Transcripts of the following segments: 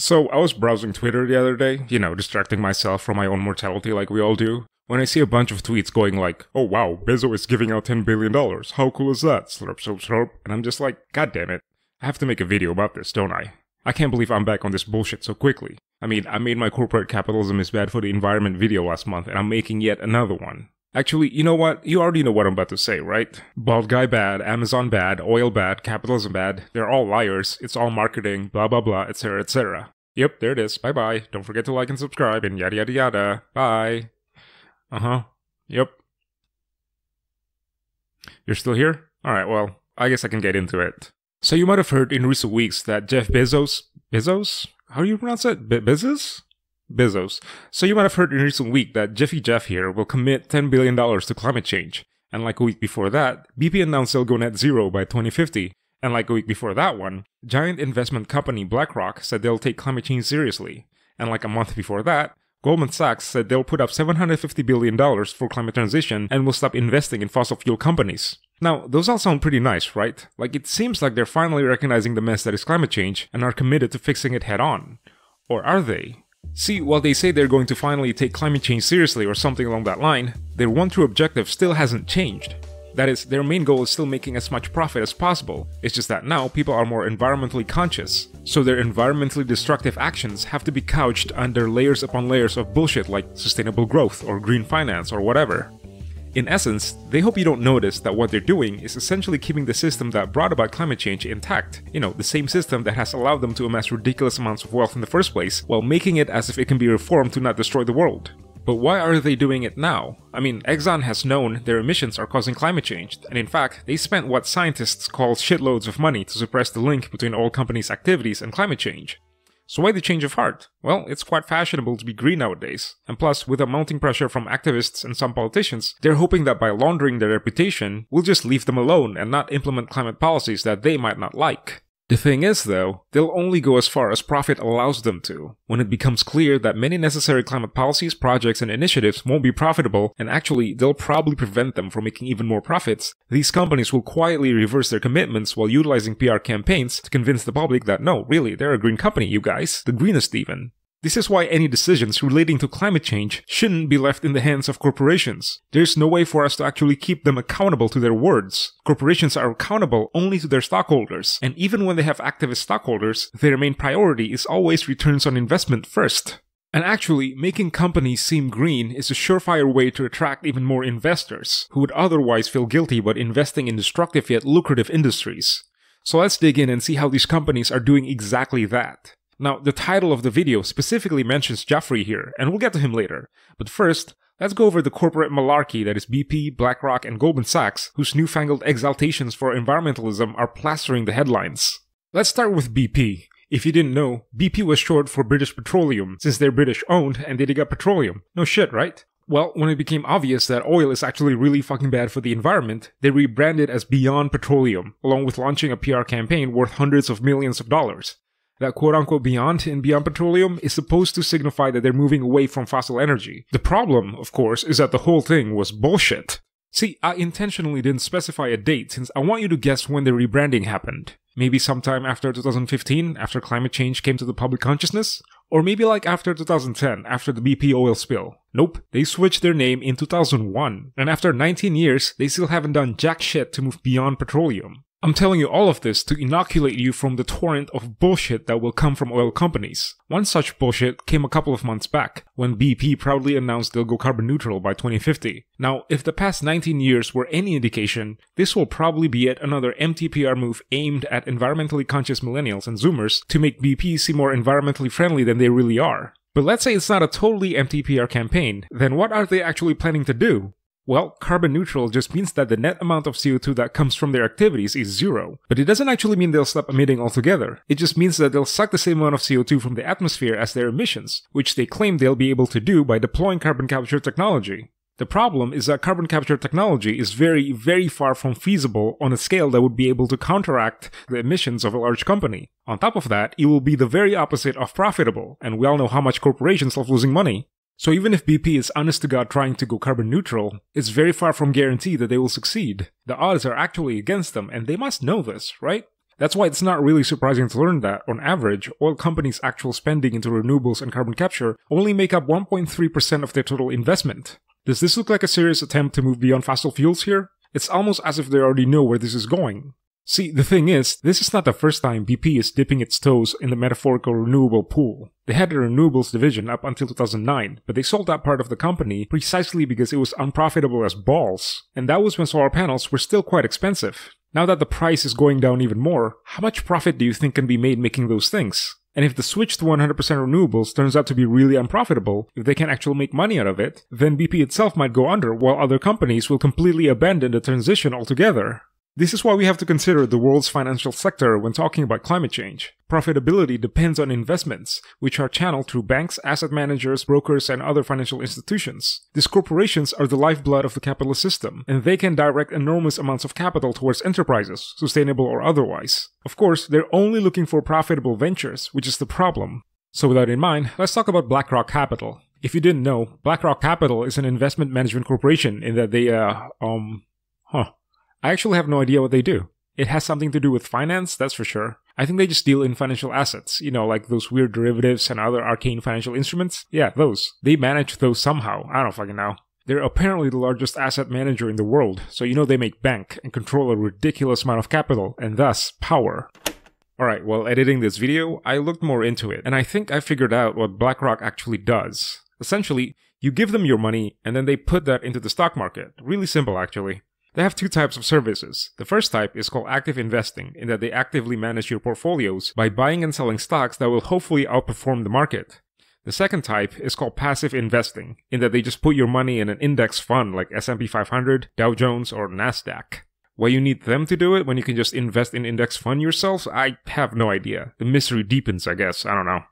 So I was browsing Twitter the other day, you know, distracting myself from my own mortality like we all do, when I see a bunch of tweets going like, oh wow, Bezos is giving out $10 billion, how cool is that, slurp slurp slurp, and I'm just like, god damn it, I have to make a video about this, don't I? I can't believe I'm back on this bullshit so quickly. I mean, I made my corporate capitalism is bad for the environment video last month and I'm making yet another one. Actually, you know what? You already know what I'm about to say, right? Bald guy bad, Amazon bad, oil bad, capitalism bad. They're all liars. It's all marketing, blah blah blah, etc., etc. Yep, there it is. Bye bye. Don't forget to like and subscribe and yada yada yada. Bye. Uh huh. Yep. You're still here? Alright, well, I guess I can get into it. So you might have heard in recent weeks that Jeff Bezos. Bezos? How do you pronounce it? Be Bezos? Bezos. So you might have heard in recent week that Jeffy Jeff here will commit $10 billion to climate change. And like a week before that, BP announced they'll go net zero by 2050. And like a week before that one, giant investment company BlackRock said they'll take climate change seriously. And like a month before that, Goldman Sachs said they'll put up $750 billion for climate transition and will stop investing in fossil fuel companies. Now, those all sound pretty nice, right? Like it seems like they're finally recognizing the mess that is climate change and are committed to fixing it head on. Or are they? See, while they say they're going to finally take climate change seriously or something along that line, their one true objective still hasn't changed. That is, their main goal is still making as much profit as possible, it's just that now people are more environmentally conscious, so their environmentally destructive actions have to be couched under layers upon layers of bullshit like sustainable growth or green finance or whatever. In essence, they hope you don't notice that what they're doing is essentially keeping the system that brought about climate change intact, you know, the same system that has allowed them to amass ridiculous amounts of wealth in the first place, while making it as if it can be reformed to not destroy the world. But why are they doing it now? I mean, Exxon has known their emissions are causing climate change, and in fact, they spent what scientists call shitloads of money to suppress the link between oil companies' activities and climate change. So why the change of heart? Well, it's quite fashionable to be green nowadays. And plus, with the mounting pressure from activists and some politicians, they're hoping that by laundering their reputation, we'll just leave them alone and not implement climate policies that they might not like. The thing is, though, they'll only go as far as profit allows them to, when it becomes clear that many necessary climate policies, projects, and initiatives won't be profitable, and actually they'll probably prevent them from making even more profits, these companies will quietly reverse their commitments while utilizing PR campaigns to convince the public that no, really, they're a green company, you guys, the greenest even. This is why any decisions relating to climate change shouldn't be left in the hands of corporations. There's no way for us to actually keep them accountable to their words. Corporations are accountable only to their stockholders, and even when they have activist stockholders, their main priority is always returns on investment first. And actually, making companies seem green is a surefire way to attract even more investors, who would otherwise feel guilty about investing in destructive yet lucrative industries. So let's dig in and see how these companies are doing exactly that. Now, the title of the video specifically mentions Jeffrey here, and we'll get to him later. But first, let's go over the corporate malarkey that is BP, BlackRock, and Goldman Sachs, whose newfangled exaltations for environmentalism are plastering the headlines. Let's start with BP. If you didn't know, BP was short for British Petroleum, since they're British owned and they dig up petroleum. No shit, right? Well, when it became obvious that oil is actually really fucking bad for the environment, they rebranded as Beyond Petroleum, along with launching a PR campaign worth hundreds of millions of dollars that quote unquote beyond in beyond petroleum is supposed to signify that they're moving away from fossil energy. The problem, of course, is that the whole thing was bullshit. See, I intentionally didn't specify a date since I want you to guess when the rebranding happened. Maybe sometime after 2015, after climate change came to the public consciousness? Or maybe like after 2010, after the BP oil spill. Nope, they switched their name in 2001, and after 19 years, they still haven't done jack shit to move beyond petroleum. I'm telling you all of this to inoculate you from the torrent of bullshit that will come from oil companies. One such bullshit came a couple of months back, when BP proudly announced they'll go carbon neutral by 2050. Now, if the past 19 years were any indication, this will probably be yet another empty PR move aimed at environmentally conscious millennials and Zoomers to make BP seem more environmentally friendly than they really are. But let's say it's not a totally empty PR campaign, then what are they actually planning to do? Well, carbon neutral just means that the net amount of CO2 that comes from their activities is zero. But it doesn't actually mean they'll stop emitting altogether. It just means that they'll suck the same amount of CO2 from the atmosphere as their emissions, which they claim they'll be able to do by deploying carbon capture technology. The problem is that carbon capture technology is very, very far from feasible on a scale that would be able to counteract the emissions of a large company. On top of that, it will be the very opposite of profitable, and we all know how much corporations love losing money. So even if BP is honest to God trying to go carbon neutral, it's very far from guaranteed that they will succeed. The odds are actually against them, and they must know this, right? That's why it's not really surprising to learn that, on average, oil companies' actual spending into renewables and carbon capture only make up 1.3% of their total investment. Does this look like a serious attempt to move beyond fossil fuels here? It's almost as if they already know where this is going. See, the thing is, this is not the first time BP is dipping its toes in the metaphorical renewable pool. They had a renewables division up until 2009, but they sold that part of the company precisely because it was unprofitable as balls, and that was when solar panels were still quite expensive. Now that the price is going down even more, how much profit do you think can be made making those things? And if the switch to 100% renewables turns out to be really unprofitable, if they can't actually make money out of it, then BP itself might go under while other companies will completely abandon the transition altogether. This is why we have to consider the world's financial sector when talking about climate change. Profitability depends on investments, which are channeled through banks, asset managers, brokers, and other financial institutions. These corporations are the lifeblood of the capitalist system, and they can direct enormous amounts of capital towards enterprises, sustainable or otherwise. Of course, they're only looking for profitable ventures, which is the problem. So with that in mind, let's talk about BlackRock Capital. If you didn't know, BlackRock Capital is an investment management corporation in that they, uh, um, huh. I actually have no idea what they do. It has something to do with finance, that's for sure. I think they just deal in financial assets, you know, like those weird derivatives and other arcane financial instruments. Yeah, those. They manage those somehow. I don't fucking know. They're apparently the largest asset manager in the world, so you know they make bank and control a ridiculous amount of capital, and thus power. Alright, while editing this video, I looked more into it, and I think I figured out what BlackRock actually does. Essentially, you give them your money, and then they put that into the stock market. Really simple, actually. They have two types of services. The first type is called active investing, in that they actively manage your portfolios by buying and selling stocks that will hopefully outperform the market. The second type is called passive investing, in that they just put your money in an index fund like S&P 500, Dow Jones, or Nasdaq. Why you need them to do it when you can just invest in index fund yourself, I have no idea. The mystery deepens, I guess. I don't know.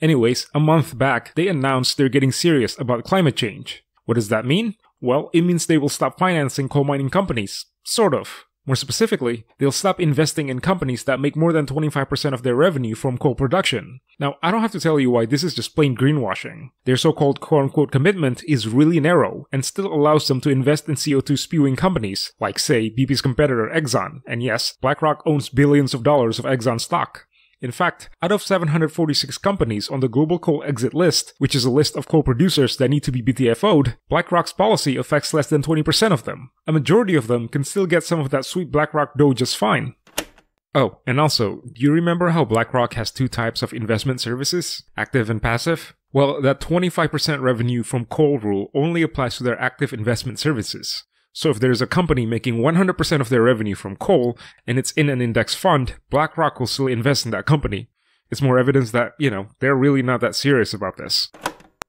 Anyways, a month back, they announced they're getting serious about climate change. What does that mean? Well, it means they will stop financing coal mining companies. Sort of. More specifically, they'll stop investing in companies that make more than 25% of their revenue from coal production. Now, I don't have to tell you why this is just plain greenwashing. Their so called quote unquote commitment is really narrow and still allows them to invest in CO2 spewing companies, like, say, BP's competitor Exxon. And yes, BlackRock owns billions of dollars of Exxon stock. In fact, out of 746 companies on the global coal exit list, which is a list of coal producers that need to be BTFO'd, BlackRock's policy affects less than 20% of them. A majority of them can still get some of that sweet BlackRock dough just fine. Oh, and also, do you remember how BlackRock has two types of investment services? Active and passive? Well, that 25% revenue from coal rule only applies to their active investment services. So if there's a company making 100% of their revenue from coal and it's in an index fund, BlackRock will still invest in that company. It's more evidence that, you know, they're really not that serious about this.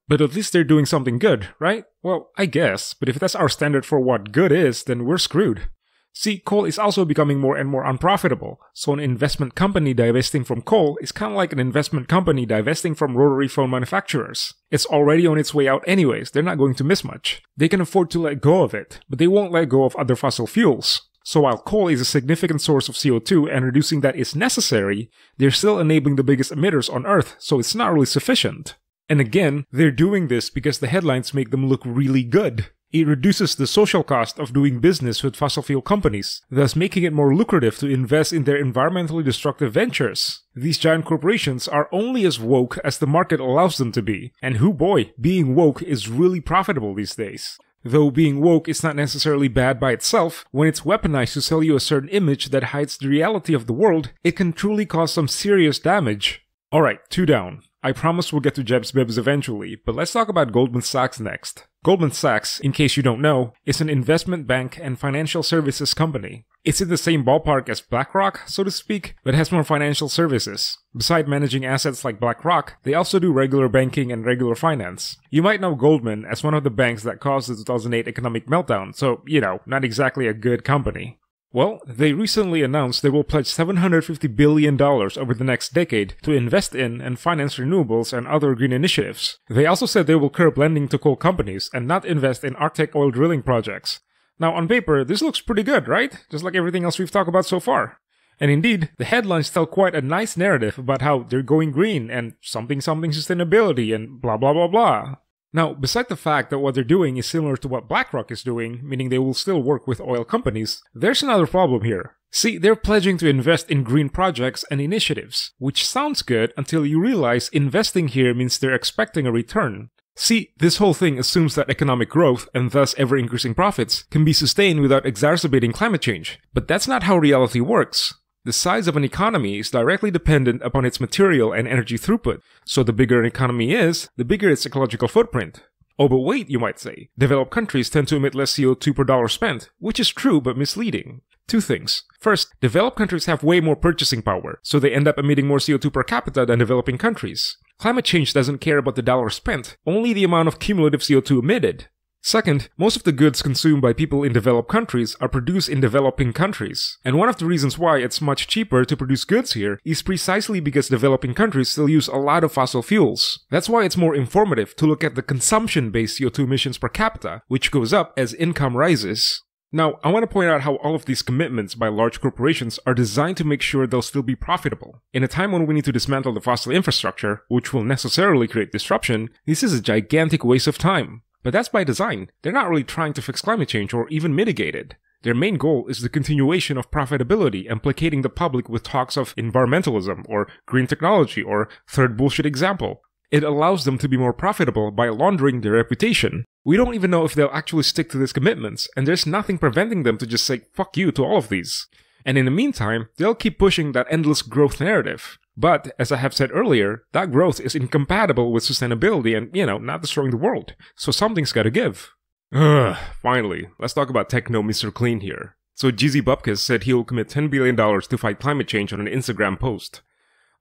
But at least they're doing something good, right? Well, I guess, but if that's our standard for what good is, then we're screwed. See, coal is also becoming more and more unprofitable, so an investment company divesting from coal is kind of like an investment company divesting from rotary phone manufacturers. It's already on its way out anyways, they're not going to miss much. They can afford to let go of it, but they won't let go of other fossil fuels. So while coal is a significant source of CO2 and reducing that is necessary, they're still enabling the biggest emitters on Earth, so it's not really sufficient. And again, they're doing this because the headlines make them look really good. It reduces the social cost of doing business with fossil fuel companies, thus making it more lucrative to invest in their environmentally destructive ventures. These giant corporations are only as woke as the market allows them to be, and who boy, being woke is really profitable these days. Though being woke is not necessarily bad by itself, when it's weaponized to sell you a certain image that hides the reality of the world, it can truly cause some serious damage. Alright, two down. I promise we'll get to Jeb's Bibs eventually, but let's talk about Goldman Sachs next. Goldman Sachs, in case you don't know, is an investment bank and financial services company. It's in the same ballpark as BlackRock, so to speak, but has more financial services. Besides managing assets like BlackRock, they also do regular banking and regular finance. You might know Goldman as one of the banks that caused the 2008 economic meltdown, so, you know, not exactly a good company. Well, they recently announced they will pledge $750 billion over the next decade to invest in and finance renewables and other green initiatives. They also said they will curb lending to coal companies and not invest in Arctic oil drilling projects. Now, on paper, this looks pretty good, right? Just like everything else we've talked about so far. And indeed, the headlines tell quite a nice narrative about how they're going green and something something sustainability and blah blah blah blah. Now, beside the fact that what they're doing is similar to what BlackRock is doing, meaning they will still work with oil companies, there's another problem here. See, they're pledging to invest in green projects and initiatives, which sounds good until you realize investing here means they're expecting a return. See, this whole thing assumes that economic growth, and thus ever increasing profits, can be sustained without exacerbating climate change. But that's not how reality works. The size of an economy is directly dependent upon its material and energy throughput, so the bigger an economy is, the bigger its ecological footprint. Oh, but wait, you might say. Developed countries tend to emit less CO2 per dollar spent, which is true but misleading. Two things. First, developed countries have way more purchasing power, so they end up emitting more CO2 per capita than developing countries. Climate change doesn't care about the dollar spent, only the amount of cumulative CO2 emitted. Second, most of the goods consumed by people in developed countries are produced in developing countries. And one of the reasons why it's much cheaper to produce goods here is precisely because developing countries still use a lot of fossil fuels. That's why it's more informative to look at the consumption-based CO2 emissions per capita, which goes up as income rises. Now, I want to point out how all of these commitments by large corporations are designed to make sure they'll still be profitable. In a time when we need to dismantle the fossil infrastructure, which will necessarily create disruption, this is a gigantic waste of time. But that's by design. They're not really trying to fix climate change or even mitigate it. Their main goal is the continuation of profitability and placating the public with talks of environmentalism or green technology or third bullshit example. It allows them to be more profitable by laundering their reputation. We don't even know if they'll actually stick to these commitments, and there's nothing preventing them to just say fuck you to all of these. And in the meantime, they'll keep pushing that endless growth narrative. But as I have said earlier, that growth is incompatible with sustainability and, you know, not destroying the world. So something's gotta give. Ugh, finally, let's talk about Techno Mr. Clean here. So Jeezy Bupkis said he'll commit $10 billion to fight climate change on an Instagram post.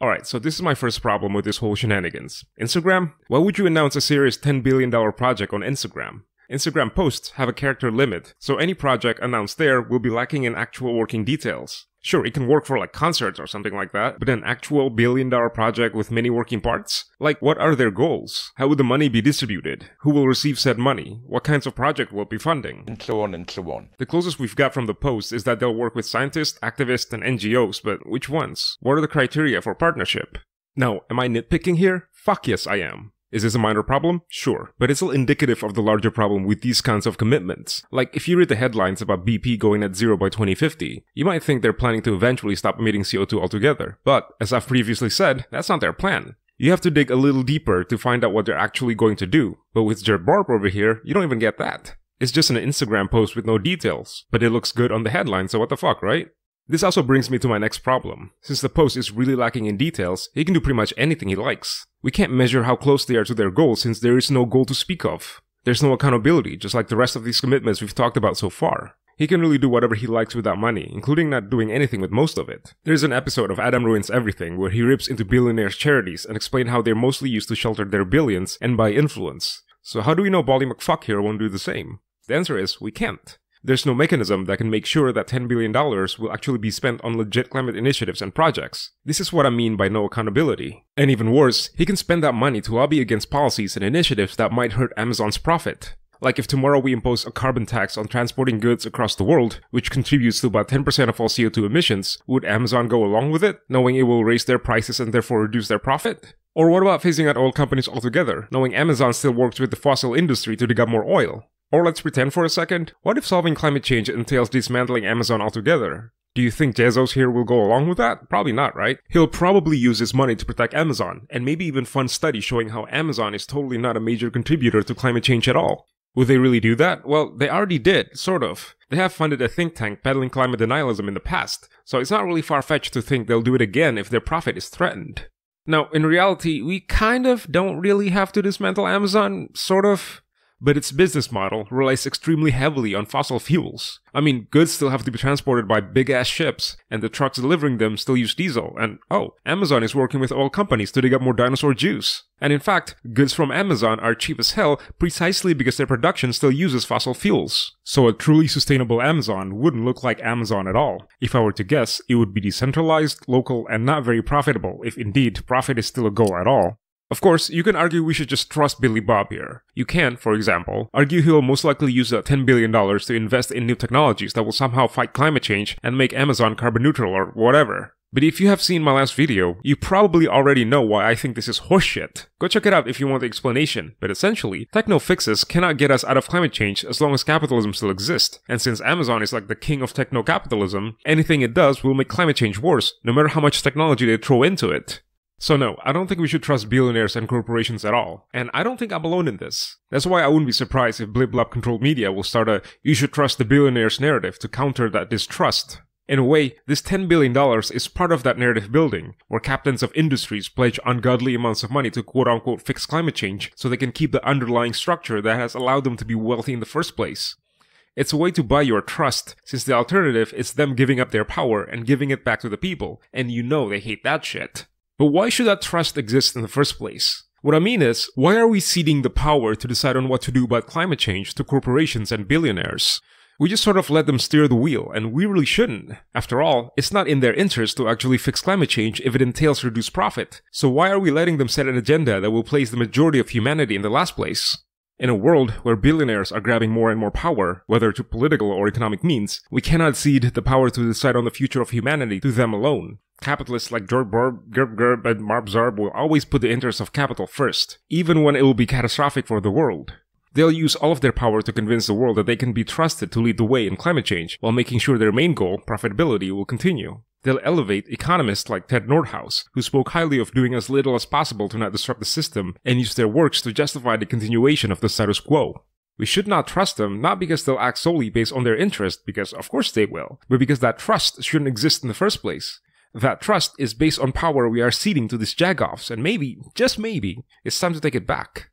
Alright, so this is my first problem with this whole shenanigans. Instagram? Why would you announce a serious $10 billion project on Instagram? Instagram posts have a character limit, so any project announced there will be lacking in actual working details. Sure, it can work for like concerts or something like that, but an actual billion dollar project with many working parts? Like, what are their goals? How would the money be distributed? Who will receive said money? What kinds of project will be funding? And so on and so on. The closest we've got from the post is that they'll work with scientists, activists, and NGOs, but which ones? What are the criteria for partnership? Now, am I nitpicking here? Fuck yes, I am. Is this a minor problem? Sure, but it's still indicative of the larger problem with these kinds of commitments. Like, if you read the headlines about BP going at zero by 2050, you might think they're planning to eventually stop emitting CO2 altogether. But, as I've previously said, that's not their plan. You have to dig a little deeper to find out what they're actually going to do. But with Jared Barb over here, you don't even get that. It's just an Instagram post with no details, but it looks good on the headline, so what the fuck, right? This also brings me to my next problem. Since the post is really lacking in details, he can do pretty much anything he likes. We can't measure how close they are to their goal since there is no goal to speak of. There's no accountability, just like the rest of these commitments we've talked about so far. He can really do whatever he likes without money, including not doing anything with most of it. There's an episode of Adam Ruins Everything where he rips into billionaires' charities and explains how they're mostly used to shelter their billions and buy influence. So how do we know Bolly McFuck here won't do the same? The answer is, we can't. There's no mechanism that can make sure that $10 billion will actually be spent on legit climate initiatives and projects. This is what I mean by no accountability. And even worse, he can spend that money to lobby against policies and initiatives that might hurt Amazon's profit. Like if tomorrow we impose a carbon tax on transporting goods across the world, which contributes to about 10% of all CO2 emissions, would Amazon go along with it, knowing it will raise their prices and therefore reduce their profit? Or what about phasing out oil companies altogether, knowing Amazon still works with the fossil industry to dig up more oil? Or let's pretend for a second, what if solving climate change entails dismantling Amazon altogether? Do you think Bezos here will go along with that? Probably not, right? He'll probably use his money to protect Amazon, and maybe even fund studies showing how Amazon is totally not a major contributor to climate change at all. Would they really do that? Well, they already did, sort of. They have funded a think tank peddling climate denialism in the past, so it's not really far fetched to think they'll do it again if their profit is threatened. Now, in reality, we kind of don't really have to dismantle Amazon, sort of but its business model relies extremely heavily on fossil fuels. I mean, goods still have to be transported by big ass ships, and the trucks delivering them still use diesel, and oh, Amazon is working with oil companies to dig up more dinosaur juice. And in fact, goods from Amazon are cheap as hell precisely because their production still uses fossil fuels. So a truly sustainable Amazon wouldn't look like Amazon at all. If I were to guess, it would be decentralized, local, and not very profitable, if indeed profit is still a goal at all. Of course, you can argue we should just trust Billy Bob here. You can, for example, argue he'll most likely use that $10 billion to invest in new technologies that will somehow fight climate change and make Amazon carbon neutral or whatever. But if you have seen my last video, you probably already know why I think this is horseshit. Go check it out if you want the explanation, but essentially, techno fixes cannot get us out of climate change as long as capitalism still exists, and since Amazon is like the king of techno capitalism, anything it does will make climate change worse, no matter how much technology they throw into it. So no, I don't think we should trust billionaires and corporations at all, and I don't think I'm alone in this. That's why I wouldn't be surprised if BlipLab controlled media will start a you should trust the billionaires narrative to counter that distrust. In a way, this $10 billion is part of that narrative building, where captains of industries pledge ungodly amounts of money to quote unquote fix climate change so they can keep the underlying structure that has allowed them to be wealthy in the first place. It's a way to buy your trust, since the alternative is them giving up their power and giving it back to the people, and you know they hate that shit. But why should that trust exist in the first place? What I mean is, why are we ceding the power to decide on what to do about climate change to corporations and billionaires? We just sort of let them steer the wheel, and we really shouldn't. After all, it's not in their interest to actually fix climate change if it entails reduced profit. So why are we letting them set an agenda that will place the majority of humanity in the last place? In a world where billionaires are grabbing more and more power, whether to political or economic means, we cannot cede the power to decide on the future of humanity to them alone capitalists like George Gerb, Gerb and Mark Zarb will always put the interests of capital first, even when it will be catastrophic for the world. They'll use all of their power to convince the world that they can be trusted to lead the way in climate change, while making sure their main goal, profitability, will continue. They'll elevate economists like Ted Nordhaus, who spoke highly of doing as little as possible to not disrupt the system, and use their works to justify the continuation of the status quo. We should not trust them, not because they'll act solely based on their interest, because of course they will, but because that trust shouldn't exist in the first place. That trust is based on power we are ceding to these jagoffs, and maybe, just maybe, it's time to take it back.